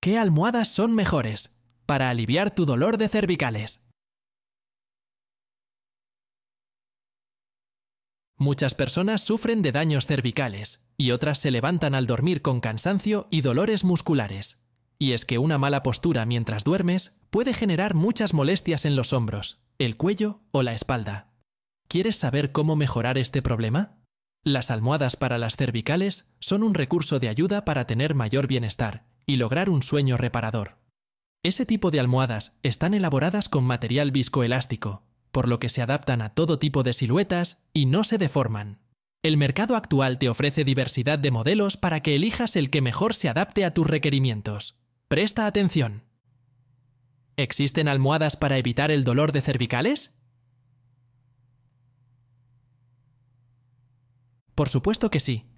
¿Qué almohadas son mejores para aliviar tu dolor de cervicales? Muchas personas sufren de daños cervicales y otras se levantan al dormir con cansancio y dolores musculares. Y es que una mala postura mientras duermes puede generar muchas molestias en los hombros, el cuello o la espalda. ¿Quieres saber cómo mejorar este problema? Las almohadas para las cervicales son un recurso de ayuda para tener mayor bienestar y lograr un sueño reparador. Ese tipo de almohadas están elaboradas con material viscoelástico, por lo que se adaptan a todo tipo de siluetas y no se deforman. El mercado actual te ofrece diversidad de modelos para que elijas el que mejor se adapte a tus requerimientos. Presta atención. ¿Existen almohadas para evitar el dolor de cervicales? Por supuesto que sí.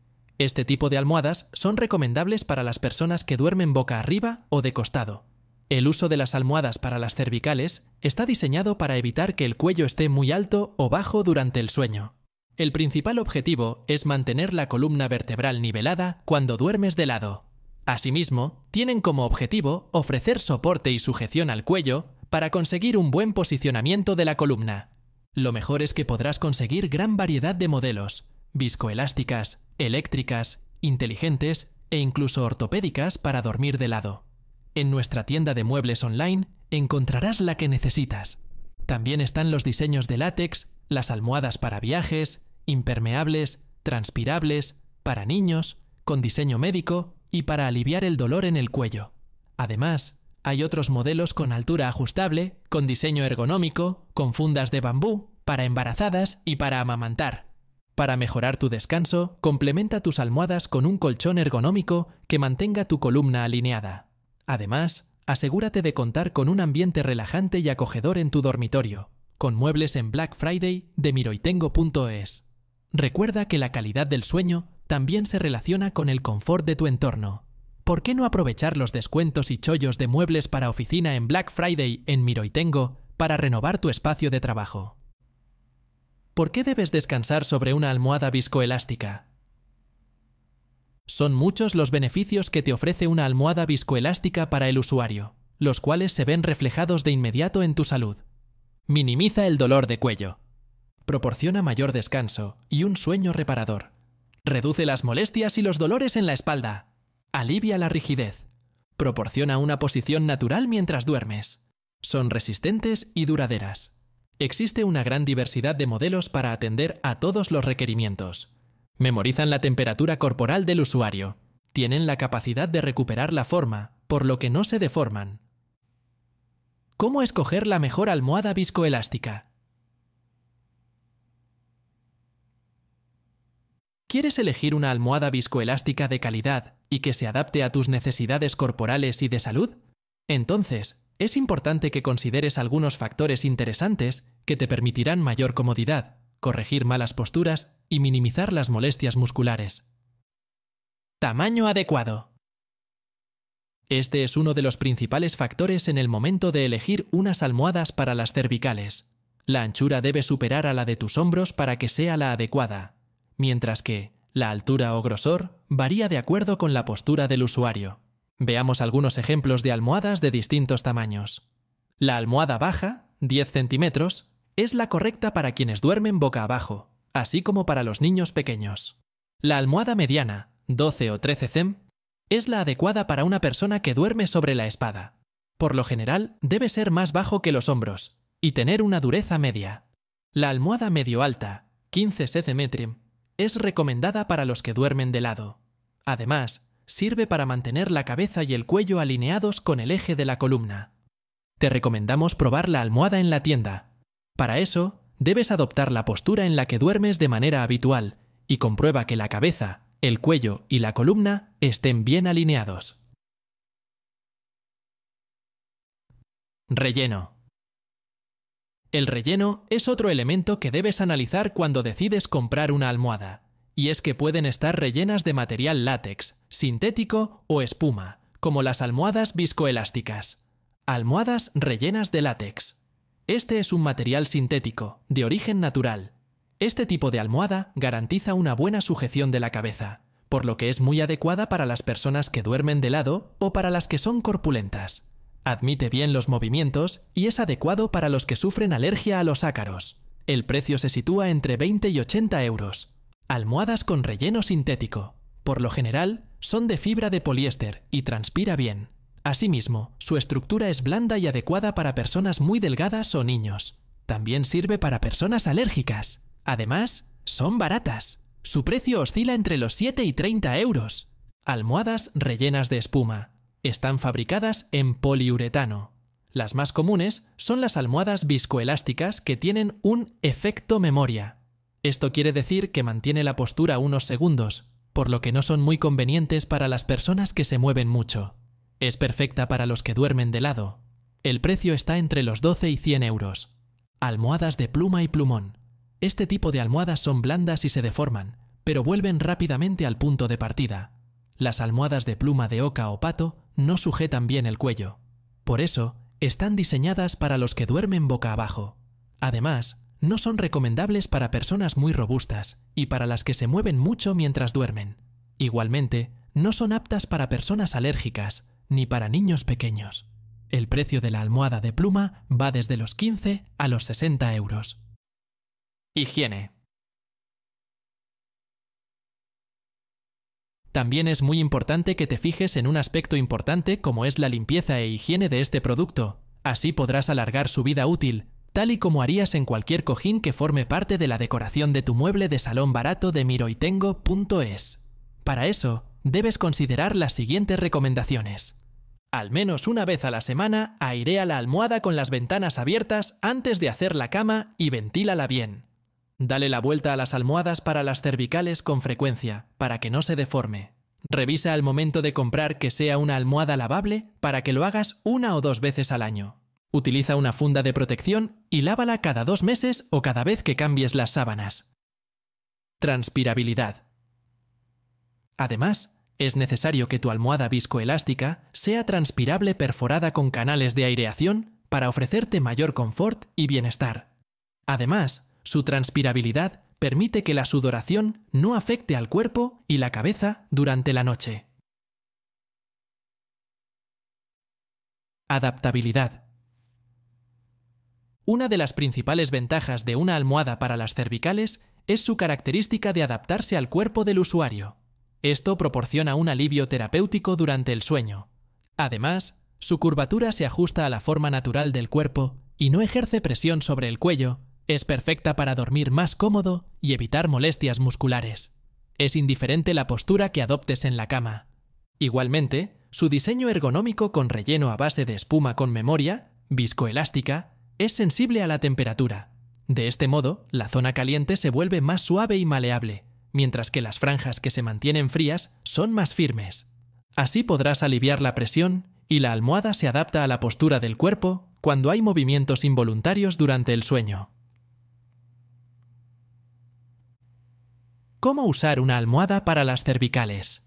Este tipo de almohadas son recomendables para las personas que duermen boca arriba o de costado. El uso de las almohadas para las cervicales está diseñado para evitar que el cuello esté muy alto o bajo durante el sueño. El principal objetivo es mantener la columna vertebral nivelada cuando duermes de lado. Asimismo, tienen como objetivo ofrecer soporte y sujeción al cuello para conseguir un buen posicionamiento de la columna. Lo mejor es que podrás conseguir gran variedad de modelos, viscoelásticas, eléctricas, inteligentes e incluso ortopédicas para dormir de lado. En nuestra tienda de muebles online encontrarás la que necesitas. También están los diseños de látex, las almohadas para viajes, impermeables, transpirables, para niños, con diseño médico y para aliviar el dolor en el cuello. Además, hay otros modelos con altura ajustable, con diseño ergonómico, con fundas de bambú, para embarazadas y para amamantar. Para mejorar tu descanso, complementa tus almohadas con un colchón ergonómico que mantenga tu columna alineada. Además, asegúrate de contar con un ambiente relajante y acogedor en tu dormitorio, con muebles en Black Friday de miroitengo.es. Recuerda que la calidad del sueño también se relaciona con el confort de tu entorno. ¿Por qué no aprovechar los descuentos y chollos de muebles para oficina en Black Friday en Miroitengo para renovar tu espacio de trabajo? ¿Por qué debes descansar sobre una almohada viscoelástica? Son muchos los beneficios que te ofrece una almohada viscoelástica para el usuario, los cuales se ven reflejados de inmediato en tu salud. Minimiza el dolor de cuello. Proporciona mayor descanso y un sueño reparador. Reduce las molestias y los dolores en la espalda. Alivia la rigidez. Proporciona una posición natural mientras duermes. Son resistentes y duraderas. Existe una gran diversidad de modelos para atender a todos los requerimientos. Memorizan la temperatura corporal del usuario. Tienen la capacidad de recuperar la forma, por lo que no se deforman. ¿Cómo escoger la mejor almohada viscoelástica? ¿Quieres elegir una almohada viscoelástica de calidad y que se adapte a tus necesidades corporales y de salud? Entonces, es importante que consideres algunos factores interesantes que te permitirán mayor comodidad, corregir malas posturas y minimizar las molestias musculares. Tamaño adecuado. Este es uno de los principales factores en el momento de elegir unas almohadas para las cervicales. La anchura debe superar a la de tus hombros para que sea la adecuada, mientras que la altura o grosor varía de acuerdo con la postura del usuario. Veamos algunos ejemplos de almohadas de distintos tamaños. La almohada baja, 10 centímetros, es la correcta para quienes duermen boca abajo, así como para los niños pequeños. La almohada mediana, 12 o 13 cm, es la adecuada para una persona que duerme sobre la espada. Por lo general, debe ser más bajo que los hombros y tener una dureza media. La almohada medio alta, 15 cm, es recomendada para los que duermen de lado. Además, sirve para mantener la cabeza y el cuello alineados con el eje de la columna. Te recomendamos probar la almohada en la tienda, para eso, debes adoptar la postura en la que duermes de manera habitual y comprueba que la cabeza, el cuello y la columna estén bien alineados. Relleno. El relleno es otro elemento que debes analizar cuando decides comprar una almohada, y es que pueden estar rellenas de material látex, sintético o espuma, como las almohadas viscoelásticas. Almohadas rellenas de látex. Este es un material sintético, de origen natural. Este tipo de almohada garantiza una buena sujeción de la cabeza, por lo que es muy adecuada para las personas que duermen de lado o para las que son corpulentas. Admite bien los movimientos y es adecuado para los que sufren alergia a los ácaros. El precio se sitúa entre 20 y 80 euros. Almohadas con relleno sintético. Por lo general, son de fibra de poliéster y transpira bien. Asimismo, su estructura es blanda y adecuada para personas muy delgadas o niños. También sirve para personas alérgicas. Además, son baratas. Su precio oscila entre los 7 y 30 euros. Almohadas rellenas de espuma. Están fabricadas en poliuretano. Las más comunes son las almohadas viscoelásticas que tienen un efecto memoria. Esto quiere decir que mantiene la postura unos segundos, por lo que no son muy convenientes para las personas que se mueven mucho. Es perfecta para los que duermen de lado. El precio está entre los 12 y 100 euros. Almohadas de pluma y plumón. Este tipo de almohadas son blandas y se deforman, pero vuelven rápidamente al punto de partida. Las almohadas de pluma de oca o pato no sujetan bien el cuello. Por eso, están diseñadas para los que duermen boca abajo. Además, no son recomendables para personas muy robustas y para las que se mueven mucho mientras duermen. Igualmente, no son aptas para personas alérgicas, ni para niños pequeños. El precio de la almohada de pluma va desde los 15 a los 60 euros. Higiene. También es muy importante que te fijes en un aspecto importante como es la limpieza e higiene de este producto. Así podrás alargar su vida útil, tal y como harías en cualquier cojín que forme parte de la decoración de tu mueble de salón barato de miroitengo.es. Para eso, debes considerar las siguientes recomendaciones. Al menos una vez a la semana airea la almohada con las ventanas abiertas antes de hacer la cama y ventílala bien. Dale la vuelta a las almohadas para las cervicales con frecuencia, para que no se deforme. Revisa al momento de comprar que sea una almohada lavable para que lo hagas una o dos veces al año. Utiliza una funda de protección y lávala cada dos meses o cada vez que cambies las sábanas. Transpirabilidad. Además, es necesario que tu almohada viscoelástica sea transpirable perforada con canales de aireación para ofrecerte mayor confort y bienestar. Además, su transpirabilidad permite que la sudoración no afecte al cuerpo y la cabeza durante la noche. Adaptabilidad. Una de las principales ventajas de una almohada para las cervicales es su característica de adaptarse al cuerpo del usuario. Esto proporciona un alivio terapéutico durante el sueño. Además, su curvatura se ajusta a la forma natural del cuerpo y no ejerce presión sobre el cuello, es perfecta para dormir más cómodo y evitar molestias musculares. Es indiferente la postura que adoptes en la cama. Igualmente, su diseño ergonómico con relleno a base de espuma con memoria, viscoelástica, es sensible a la temperatura. De este modo, la zona caliente se vuelve más suave y maleable, mientras que las franjas que se mantienen frías son más firmes. Así podrás aliviar la presión y la almohada se adapta a la postura del cuerpo cuando hay movimientos involuntarios durante el sueño. ¿Cómo usar una almohada para las cervicales?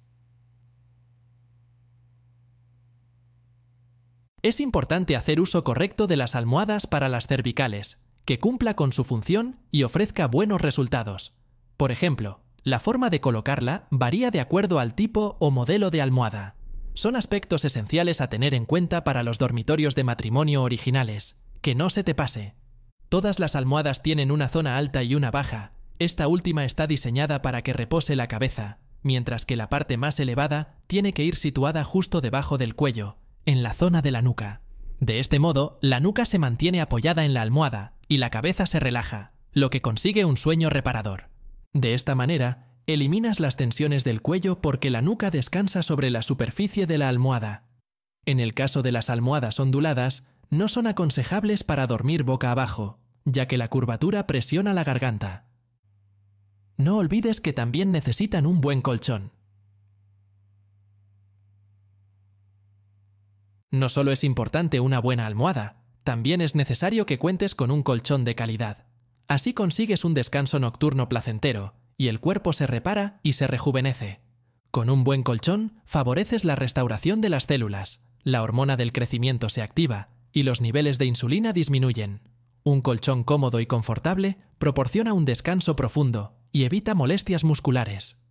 Es importante hacer uso correcto de las almohadas para las cervicales, que cumpla con su función y ofrezca buenos resultados. Por ejemplo, la forma de colocarla varía de acuerdo al tipo o modelo de almohada. Son aspectos esenciales a tener en cuenta para los dormitorios de matrimonio originales. Que no se te pase. Todas las almohadas tienen una zona alta y una baja. Esta última está diseñada para que repose la cabeza, mientras que la parte más elevada tiene que ir situada justo debajo del cuello, en la zona de la nuca. De este modo, la nuca se mantiene apoyada en la almohada y la cabeza se relaja, lo que consigue un sueño reparador. De esta manera, eliminas las tensiones del cuello porque la nuca descansa sobre la superficie de la almohada. En el caso de las almohadas onduladas, no son aconsejables para dormir boca abajo, ya que la curvatura presiona la garganta. No olvides que también necesitan un buen colchón. No solo es importante una buena almohada, también es necesario que cuentes con un colchón de calidad. Así consigues un descanso nocturno placentero, y el cuerpo se repara y se rejuvenece. Con un buen colchón favoreces la restauración de las células, la hormona del crecimiento se activa y los niveles de insulina disminuyen. Un colchón cómodo y confortable proporciona un descanso profundo y evita molestias musculares.